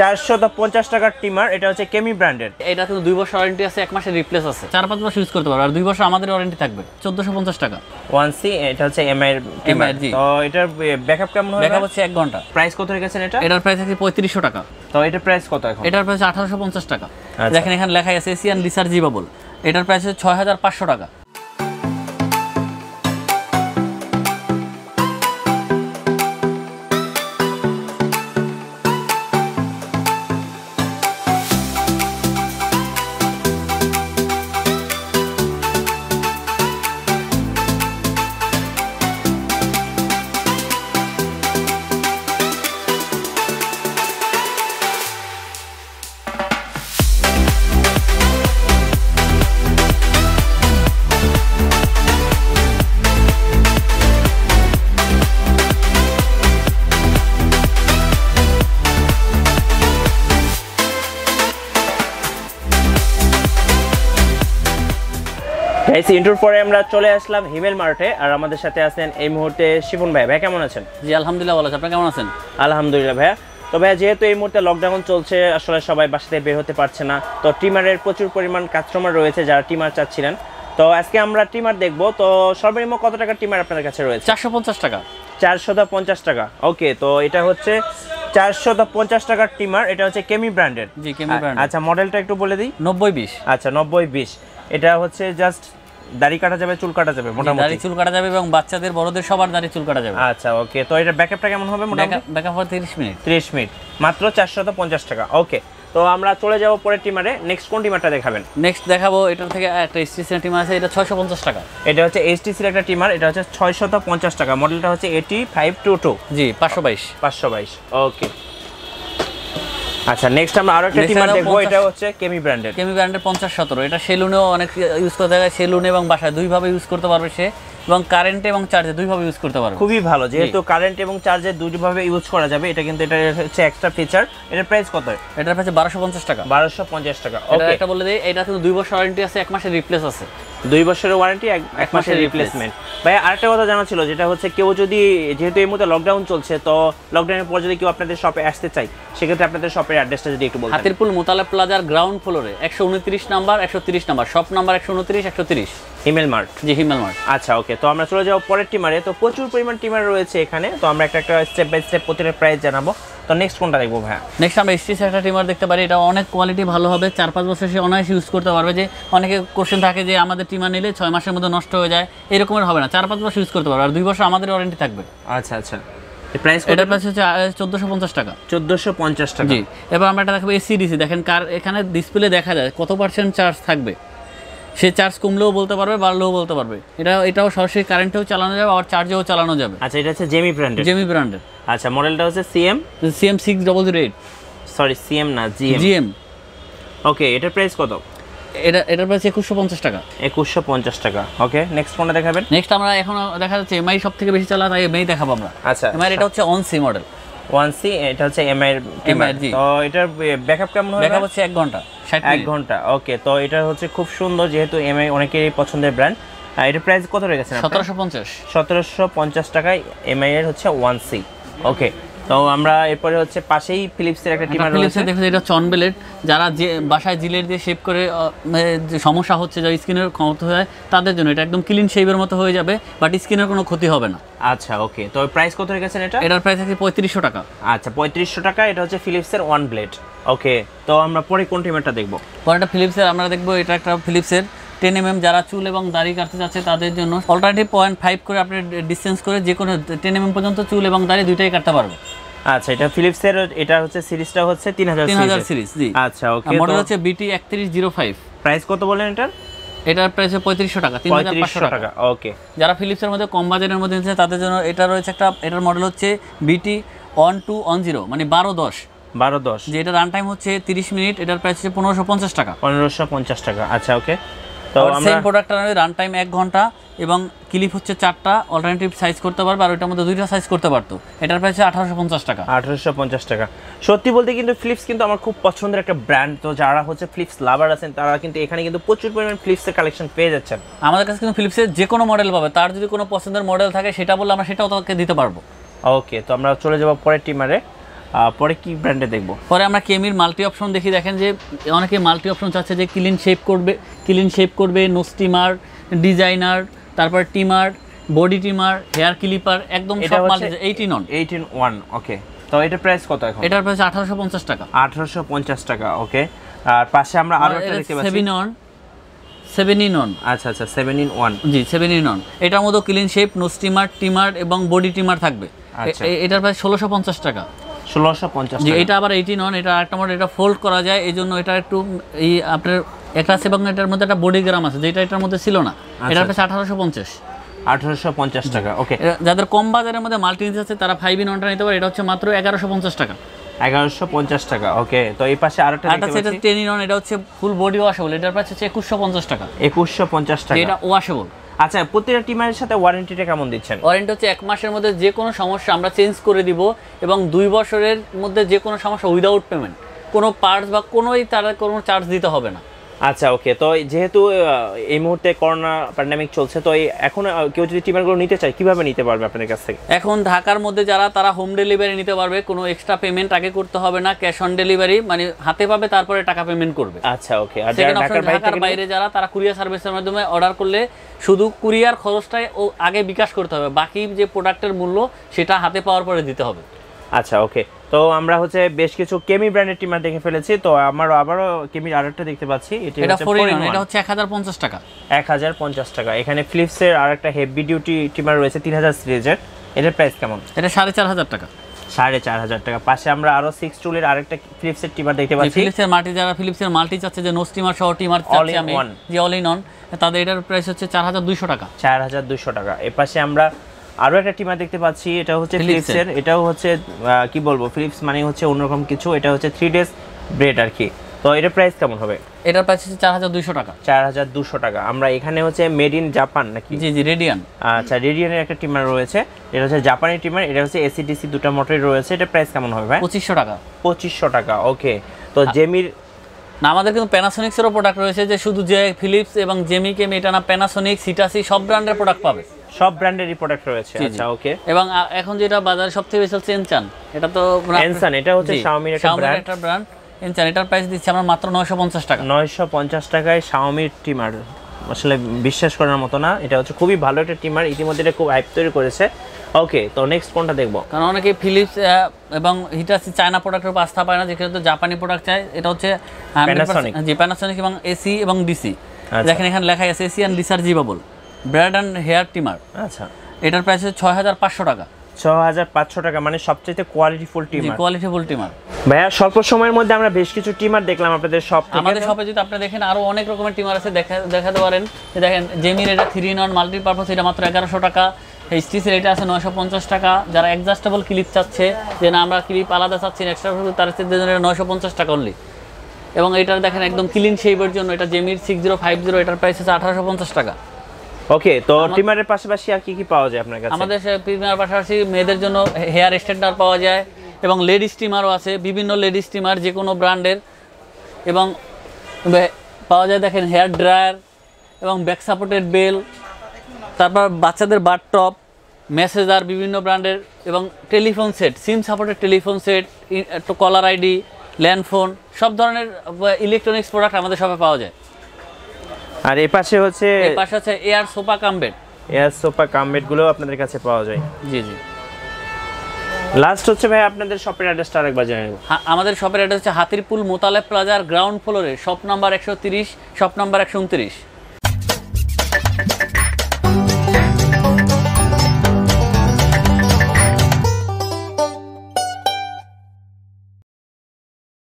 চারশো পঞ্চাশ টাকার টিমার এটা হচ্ছে কেমি ব্র্যান্ডেড এটা দুই বছর ওয়ারেন্টি আছে এক মাসের রিপ্লেস আছে চার পাঁচ বছর ইউজ করতে পারবে দুই বছর আমাদের ওয়ারেন্টি থাকবে চোদ্দশো পঞ্চাশ টাকা ওয়ান সি এটা হচ্ছে এমআই এমআই তো এটার ব্যাকআপ কেমন হবে হচ্ছে এক ঘন্টা প্রাইস কত রেখেছেন এটা এটার প্রাইস আছে পঁয়ত্রিশশো টাকা তো এটার প্রাইস কত আঠারোশো পঞ্চাশ টাকা আচ্ছা। দেখেন এখানে লেখা আছে এসিয়ান রিসার্জিবাবল এটার প্রাইস হচ্ছে ছয় হাজার পাঁচশো টাকা এসি ইন্টুর পরে আমরা চলে আসলাম হিমেল মার্টে আর আমাদের সাথে আছেন এই মুহূর্তে শিবন ভাই ভাই কেমন আছেন জি আলহামদুলিল্লাহ ভালো আছি আপনি কেমন আছেন আলহামদুলিল্লাহ ভাইয়া তো ভাইয়া যেহেতু এই মুহূর্তে লকডাউন চলছে আসলে সবাই বাসাতে বের হতে পারছে না তো ট্রিমারের প্রচুর পরিমাণ কাস্টমার রয়েছে যারা টিমার চাচ্ছিলেন তো আজকে আমরা ট্রিমার দেখব তো সর্বনিম্ন কত টাকার টিমার আপনার কাছে রয়েছে চারশো পঞ্চাশ টাকা চারশো পঞ্চাশ টাকা ওকে তো এটা হচ্ছে চারশো পঞ্চাশ টাকার টিমার এটা হচ্ছে কেমি ব্র্যান্ডের জি কেমি ব্র্যান্ড আচ্ছা মডেলটা একটু বলে দিই নব্বই বিশ আচ্ছা নব্বই বিশ এটা হচ্ছে জাস্ট দাড়ি কাটা যাবে চুল কাটা যাবে মোটামুটি দাড়ি চুল কাটা যাবে এবং বাচ্চাদের বড়দের সবার দাড়ি চুল কাটা যাবে আচ্ছা ওকে তো এটা ব্যাকআপটা কেমন হবে মোটামুটি ব্যাকআপ হবে 30 মিনিট 30 মিনিট মাত্র 450 টাকা ওকে তো আমরা চলে যাব পরের টিমারে নেক্সট কোন টিমারটা দেখাবেন নেক্সট দেখাবো এটার থেকে একটা এইচটিসির টিমার আছে এটা 650 টাকা এটা হচ্ছে এইচটিসির একটা টিমার এটা হচ্ছে 650 টাকা মডেলটা হচ্ছে 8522 জি 522 522 ওকে আচ্ছা নেক্সট আমরা আরো একটা টিমার দেখবো এটা হচ্ছে কেমি ব্র্যান্ডের কেমি ব্র্যান্ডের 50 17 এটা সেলুনেও অনেক ইউজ করতে হয় সেলুন এবং বাসায় দুই ভাবে ইউজ করতে পারবে সে এবং কারেন্ট এবং চার্জে দুইভাবে ইউজ করতে পারবো খুবই ভালো যেহেতু কারেন্ট এবং চার্জে দুইভাবে ইউজ করা যাবে এটা কিন্তু এটা হচ্ছে এক্সট্রা ফিচার এটার প্রাইস কত এটার প্রাইস বারোশো পঞ্চাশ টাকা বারোশো পঞ্চাশ টাকা ওকে এটা বলে দিই এটা কিন্তু দুই বছর ওয়ারেন্টি আছে এক মাসের রিপ্লেস আছে দুই বছরের ওয়ারেন্টি এক মাসের রিপ্লেসমেন্ট ভাই আরেকটা কথা জানা ছিল যেটা হচ্ছে কেউ যদি যেহেতু এই মুহূর্তে লকডাউন চলছে তো লকডাউনের পর যদি কেউ আপনাদের শপে আসতে চাই সেক্ষেত্রে আপনাদের শপের অ্যাড্রেসটা যদি একটু বলেন হাতিরপুল মোতালা প্লাজার গ্রাউন্ড ফ্লোরে একশো উনত্রিশ নাম্বার একশো তিরিশ নাম্বার শপ নাম্বার একশো উনত্রিশ একশো তিরিশ হিমেল মার্ট জি হিমেল মার্ট আচ্ছা ওকে তো আমরা চলে যাবো পরের টিমারে তো প্রচুর পরিমাণ টিমার রয়েছে এখানে তো আমরা একটা একটা স্টেপ বাই স্টেপ প্রতিটা প্রাইস জানাবো তো নেক্সট কোনটা দেখবো ভাইয়া নেক্সট আমরা স্টিচ একটা টিমার দেখতে পারি এটা অনেক কোয়ালিটি ভালো হবে চার পাঁচ বছর সে অনায়াসে ইউজ করতে পারবে যে অনেকে কোশ্চেন থাকে যে আমাদের টিমার নিলে ছয় মাসের মধ্যে নষ্ট হয়ে যায় এরকমের হবে না চার পাঁচ বছর ইউজ করতে পারবে আর দুই বছর আমাদের ওয়ারেন্টি থাকবে আচ্ছা আচ্ছা প্রাইস এটার প্রাইস হচ্ছে চোদ্দোশো পঞ্চাশ টাকা চোদ্দোশো পঞ্চাশ টাকা জি এবার আমরা এটা দেখবো ডিসি দেখেন কার এখানে ডিসপ্লে দেখা যায় কত পার্সেন্ট চার্জ থাকবে সে চার্জ কমলেও বলতে পারবে বাড়লেও বলতে পারবে এটা এটাও সরাসরি কারেন্টেও চালানো যাবে আর চার্জেও চালানো যাবে আচ্ছা এটা হচ্ছে জেমি ব্র্যান্ড জেমি ব্র্যান্ডের আচ্ছা মডেলটা হচ্ছে CM CM six double zero eight sorry CM না জিএম জিএম ওকে এটার প্রাইস কত এটা এটার প্রাইস একুশশো পঞ্চাশ টাকা একুশশো পঞ্চাশ টাকা ওকে নেক্সট ফোনটা দেখাবেন নেক্সট আমরা এখন দেখা যাচ্ছে এমআই সব থেকে বেশি চালা তাই এমআই দেখাবো আমরা আচ্ছা এমআই এটা হচ্ছে অন সি মডেল 1C এটা হচ্ছে এমআই এমআই তো এটার ব্যাকআপ কেমন হবে ব্যাকআপ ঘন্টা 60 ঘন্টা ওকে তো এটা হচ্ছে খুব সুন্দর যেহেতু এমআই অনেকেরই পছন্দের ব্র্যান্ড এটার প্রাইস কত রয়েছে সতেরোশো পঞ্চাশ টাকায় এমআই এর হচ্ছে ওয়ান সি ওকে তো আমরা এরপরে হচ্ছে পাশেই ফিলিপসের একটা টিমার রয়েছে দেখো এটা চন বেলেট যারা যে বাসায় জিলেট দিয়ে শেপ করে মানে সমস্যা হচ্ছে যা স্কিনের ক্ষত হয় তাদের জন্য এটা একদম ক্লিন শেপের মতো হয়ে যাবে বাট স্কিনের কোনো ক্ষতি হবে না আচ্ছা ওকে তো প্রাইস কত রেখেছেন এটা এটার প্রাইস আছে পঁয়ত্রিশশো টাকা আচ্ছা পঁয়ত্রিশশো টাকা এটা হচ্ছে ফিলিপসের ওয়ান ব্লেড ওকে তো আমরা পরে কোন টিমারটা দেখবো পরেটা ফিলিপসের আমরা দেখবো এটা একটা ফিলিপসের টেন এম যারা চুল এবং দাড়ি কাটতে চাচ্ছে তাদের জন্য অল্টারনেটিভ পয়েন্ট ফাইভ করে আপনি ডিস্টেন্স করে যে কোনো টেন এম mm পর্যন্ত চুল এবং দাড়ি দুইটাই কাটতে পারবে আচ্ছা এটা ফিলিপস এর এটা হচ্ছে সিরিজটা হচ্ছে 3000 3000 সিরিজ জি আচ্ছা ওকে মডেল হচ্ছে বিটি 3105 প্রাইস কত বলেন এটার এটার প্রাইস 3500 টাকা 3500 টাকা ওকে যারা ফিলিপস এর মধ্যে কম বাজেটের মধ্যে আছে তাদের জন্য এটা রয়েছে একটা এটার মডেল হচ্ছে বিটি 1210 মানে 1210 1210 যে এটা রান টাইম হচ্ছে 30 মিনিট এটার প্রাইস হচ্ছে পনেরোশো টাকা 1550 টাকা আচ্ছা ওকে তো আমরা সেম প্রোডাক্টটা রান টাইম 1 ঘন্টা এবং ক্লিপ হচ্ছে চারটা অল্টারনেটিভ সাইজ করতে পারবে আর ওইটার মধ্যে দুইটা সাইজ করতে পারতো এটার প্রাইস আঠারোশো পঞ্চাশ টাকা আঠারোশো পঞ্চাশ টাকা সত্যি বলতে কিন্তু ফ্লিপস কিন্তু আমার খুব পছন্দের একটা ব্র্যান্ড তো যারা হচ্ছে ফ্লিপস লাভার আছেন তারা কিন্তু এখানে কিন্তু প্রচুর পরিমাণ ফ্লিপসের কালেকশন পেয়ে যাচ্ছেন আমাদের কাছে কিন্তু ফ্লিপসের যে কোনো মডেল পাবে তার যদি কোনো পছন্দের মডেল থাকে সেটা বললে আমরা সেটাও তাকে দিতে পারবো ওকে তো আমরা চলে যাবো পরের টিমারে পরে কি ব্র্যান্ডে দেখব পরে আমরা কেমির মাল্টি অপশন দেখি দেখেন যে অনেকে মাল্টি অপশন চাচ্ছে যে ক্লিন শেপ করবে ক্লিন শেপ করবে নোস্টিমার ডিজাইনার তারপর trimmer body trimmer hair clipper একদম সব মাল 18 অন 18 1 ওকে তো এটা প্রাইস কত এখন এটার প্রাইস 1850 টাকা 1850 টাকা ওকে আর পাশে আমরা আরো একটা দেখতে পাচ্ছি 7 অন 7 ইন 1 আচ্ছা আচ্ছা 7 ইন 1 জি 7 ইন 1 এটার মতো clean shave nose trimmer trimmer এবং বডি টিমার থাকবে আচ্ছা। এটার প্রাইস 1650 টাকা 1650 জি এটা আবার 18 অন এটা আরেকটা মডেল এটা ফোল্ড করা যায় এজন্য এটা একটু এই আপনার এক এবং এটার মধ্যে একটা আছে যেটা এটার মধ্যে ছিল না আচ্ছা। এটার কাছে আঠারোশো পঞ্চাশ আঠারোশো পঞ্চাশ টাকা ওকে যাদের কম বাজারের মধ্যে আছে তারা ফাইভ ইন ওয়ানটা নিতে পারে এটা হচ্ছে মাত্র এগারোশো পঞ্চাশ টাকা এগারোশো পঞ্চাশ টাকা ওকে তো এই পাশে একটা টেন ইন এটা হচ্ছে ফুল বডি ওয়াশেবল এটার হচ্ছে একুশশো পঞ্চাশ টাকা একুশশো পঞ্চাশ টাকা এটা ওয়াশেবল আচ্ছা প্রতিটা টিমারের সাথে ওয়ারেন্টিটা কেমন দিচ্ছেন ওয়ারেন্টি হচ্ছে এক মাসের মধ্যে যে কোনো সমস্যা আমরা চেঞ্জ করে দিব এবং দুই বছরের মধ্যে যে কোনো সমস্যা উইদাউট পেমেন্ট কোনো পার্টস বা কোনোই তারা কোনো চার্জ দিতে হবে না আচ্ছা ওকে তো যেহেতু এই মুহূর্তে করোনা প্যান্ডামিক চলছে তো এখন কেউ যদি ট্রিমারগুলো নিতে চায় কিভাবে নিতে পারবে আপনাদের কাছ থেকে এখন ঢাকার মধ্যে যারা তারা হোম ডেলিভারি নিতে পারবে কোনো এক্সট্রা পেমেন্ট আগে করতে হবে না ক্যাশ অন ডেলিভারি মানে হাতে পাবে তারপরে টাকা পেমেন্ট করবে আচ্ছা ওকে আর ঢাকার বাইরে যারা তারা কুরিয়ার সার্ভিসের মাধ্যমে অর্ডার করলে শুধু কুরিয়ার খরচটাই ও আগে বিকাশ করতে হবে বাকি যে প্রোডাক্টের মূল্য সেটা হাতে পাওয়ার পরে দিতে হবে আচ্ছা ওকে তো আমরা হচ্ছে বেশ কিছু কেমি ব্র্যান্ডের টিমার দেখে ফেলেছি তো আমার আবারও কেমির আরেকটা দেখতে পাচ্ছি এটা এটা হচ্ছে 1050 টাকা 1050 টাকা এখানে আর একটা হেভি ডিউটি টিমার রয়েছে 3000 সিরিজের এটার প্রাইস কেমন এটা 4500 টাকা সাড়ে চার হাজার টাকা পাশে আমরা আরো সিক্স এর আরেকটা ফিলিপসের টিমার দেখতে পাচ্ছি ফিলিপসের মাল্টি যারা ফিলিপসের মাল্টি চাচ্ছে যে নোস টিমার সহ টিমার চাচ্ছে আমি যে অল ইন ওয়ান তাদের এটার প্রাইস হচ্ছে চার হাজার দুইশো টাকা চার হাজার দুইশো টাকা এর পাশে আমরা আরও একটা টিমার দেখতে পাচ্ছি এটা হচ্ছে ফিলিপসের এটাও হচ্ছে কি বলবো ফিলিপস মানে হচ্ছে অন্যরকম কিছু এটা হচ্ছে থ্রি ডেজ ব্রেড আর কি তো এটার প্রাইস কেমন হবে এটার প্রাইস হচ্ছে চার হাজার দুশো টাকা চার হাজার দুশো টাকা আমরা এখানে হচ্ছে মেড ইন জাপান নাকি জি জি রেডিয়ান আচ্ছা রেডিয়ানের একটা টিমার রয়েছে এটা হচ্ছে জাপানি টিমার এটা হচ্ছে এসিডিসি দুটো মোটরই রয়েছে এটা প্রাইস কেমন হবে ভাই পঁচিশশো টাকা পঁচিশশো টাকা ওকে তো জেমির না আমাদের কিন্তু প্যানাসোনিক্সেরও প্রোডাক্ট রয়েছে যে শুধু যে ফিলিপস এবং জেমি কেম এটা না প্যানাসোনিক সিটাসি সব ব্র্যান্ডের প্রোডাক্ট পাবে সব ব্র্যান্ডেরই প্রোডাক্ট রয়েছে আচ্ছা ওকে এবং এখন যেটা বাজারে সবথেকে বেশি চলছে এনসান এটা তো এনসান এটা হচ্ছে এর একটা ব্র্যান্ড একটা ব্র্যান্ড এনসান এটার প্রাইস দিচ্ছে আমরা মাত্র 950 টাকা 950 টাকায় শাওমির টিমার আসলে বিশ্বাস করার মতো না এটা হচ্ছে খুবই ভালো একটা টিমার ইতিমধ্যে এটা খুব হাইপ তৈরি করেছে ওকে তো নেক্সট কোনটা দেখবো কারণ অনেকে ফিলিপস এবং হিটাসি চায়না প্রোডাক্টের উপর আস্থা পায় না যেখানে তো জাপানি প্রোডাক্ট চায় এটা হচ্ছে প্যানাসনিক জি প্যানাসনিক এবং এসি এবং ডিসি আচ্ছা। দেখেন এখানে লেখা আছে AC and rechargeable beard and hair trimmer আচ্ছা এটার প্রাইস হচ্ছে ছয় হাজার পাঁচশো টাকা ছ হাজার পাঁচশো টাকা মানে সবচেয়ে কোয়ালিটিফুল টিমার কোয়ালিটিফুল টিমার ভাইয়া স্বল্প সময়ের মধ্যে আমরা বেশ কিছু টিমার দেখলাম আপনাদের সব আমাদের শপে যদি আপনি দেখেন আরো অনেক রকমের টিমার আছে দেখা দেখাতে পারেন দেখেন জেমির এটা থ্রি নন মাল্টিপারপাস এটা মাত্র এগারোশো টাকা এইচটিসির এটা আছে নয়শো পঞ্চাশ টাকা যারা অ্যাডজাস্টেবল ক্লিপ চাচ্ছে যে না আমরা ক্লিপ আলাদা চাচ্ছি এক্সট্রা তার নয়শো পঞ্চাশ টাকা অনলি এবং এটা দেখেন একদম ক্লিন শেভের জন্য এটা জেমির সিক্স জিরো ফাইভ জিরো এটার প্রাইস আছে আঠারোশো পঞ্চাশ টাকা ওকে তো ট্রিমারের পাশাপাশি আর কি কি পাওয়া যায় আপনার কাছে আমাদের ট্রিমার পাশাপাশি মেয়েদের জন্য হেয়ার স্ট্যান্ডার পাওয়া যায় এবং লেডিস ট্রিমারও আছে বিভিন্ন লেডিস ট্রিমার যে কোনো ব্র্যান্ডের এবং পাওয়া যায় দেখেন হেয়ার ড্রায়ার এবং ব্যাক সাপোর্টেড বেল তারপর বাচ্চাদের বার টপ মেসেজার বিভিন্ন ব্র্যান্ডের এবং telephone set SIM supported telephone set caller ID landphone সব ধরনের ইলেকট্রনিক্স প্রোডাক্ট আমাদের সবাই পাওয়া যায় আর এই পাশে হচ্ছে এই পাশে হচ্ছে air sofa cum bed air sofa cum bed গুলো আপনাদের কাছে পাওয়া যায় জি জি লাস্ট হচ্ছে ভাই আপনাদের শপের অ্যাড্রেসটা আরেকবার জানিয়ে দেবো আমাদের শপের অ্যাড্রেস হচ্ছে হাতিরপুল মোতালেব প্লাজার গ্রাউন্ড ফ্লোরে শপ নাম্বার একশো তিরিশ শপ নাম্বার একশো